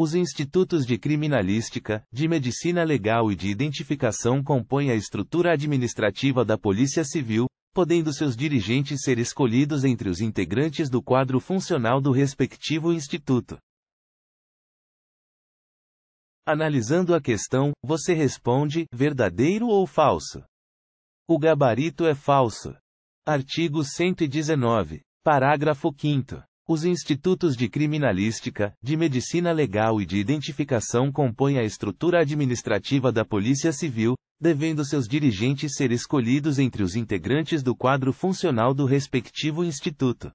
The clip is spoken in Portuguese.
Os institutos de criminalística, de medicina legal e de identificação compõem a estrutura administrativa da Polícia Civil, podendo seus dirigentes ser escolhidos entre os integrantes do quadro funcional do respectivo instituto. Analisando a questão, você responde: verdadeiro ou falso? O gabarito é falso. Artigo 119, parágrafo 5. Os institutos de criminalística, de medicina legal e de identificação compõem a estrutura administrativa da Polícia Civil, devendo seus dirigentes ser escolhidos entre os integrantes do quadro funcional do respectivo instituto.